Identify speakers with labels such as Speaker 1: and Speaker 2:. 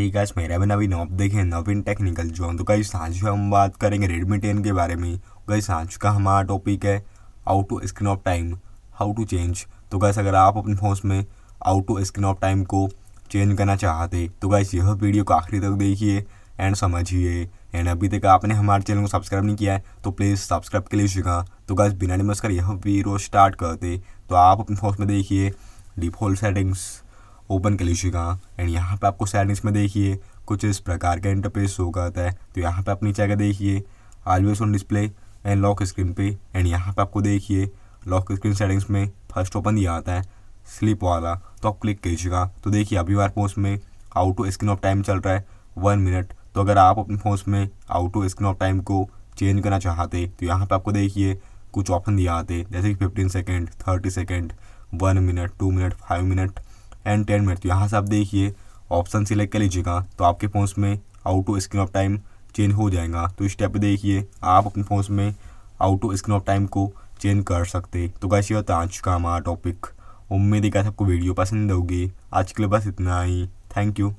Speaker 1: hey guys मेरा भी नवीन आप देखें नवीन टेक्निकल जो तो गाइस आज हम बात करेंगे रेडमी टेन के बारे में गई आज का हमारा टॉपिक है auto screen off time how to change तो गैस अगर आप अपने फोन में auto screen off time को चेंज करना चाहते तो गैस यह वीडियो को आखिरी तक देखिए एंड समझिए एंड अभी तक आपने हमारे चैनल को सब्सक्राइब नहीं किया है तो प्लीज़ सब्सक्राइब के लिए सीखा तो गैस बिना नमस्कार यह वीडियो स्टार्ट करते तो आप अपने फोन में देखिए डिफ़ॉल्ट सेटिंग्स ओपन कर लीजिएगा एंड यहाँ पे आपको सेटिंग्स में देखिए कुछ इस प्रकार का इंटरफेस शो करता है तो यहाँ पे नीचे जगह देखिए always on display and lock screen पे एंड यहाँ पे आपको देखिए लॉक स्क्रीन सेटिंग्स में फर्स्ट ओपन दिया आता है स्लिप वाला तो आप क्लिक कीजिएगा तो देखिए अभी हमारे फोन में आउटो स्क्रीन ऑफ टाइम चल रहा है वन मिनट तो अगर आप अपने फोन में आउटो स्क्रीन ऑफ टाइम को चेंज करना चाहते तो यहाँ पर आपको देखिए कुछ ऑप्शन दिया आते जैसे कि fifteen second thirty second one minute two minute five minute and ten minute तो यहाँ से आप देखिए ऑप्शन सिलेक्ट कर लीजिएगा तो आपके फोन में auto screen off time change हो जाएगा तो इस टाइप देखिए आप अपने फोन में आउटो स्क्रीन ऑफ टाइम को चेंज कर सकते तो कैसे होता आज का हमारा टॉपिक उम्मीद है कि आपको वीडियो पसंद होगी आज के लिए बस इतना ही थैंक यू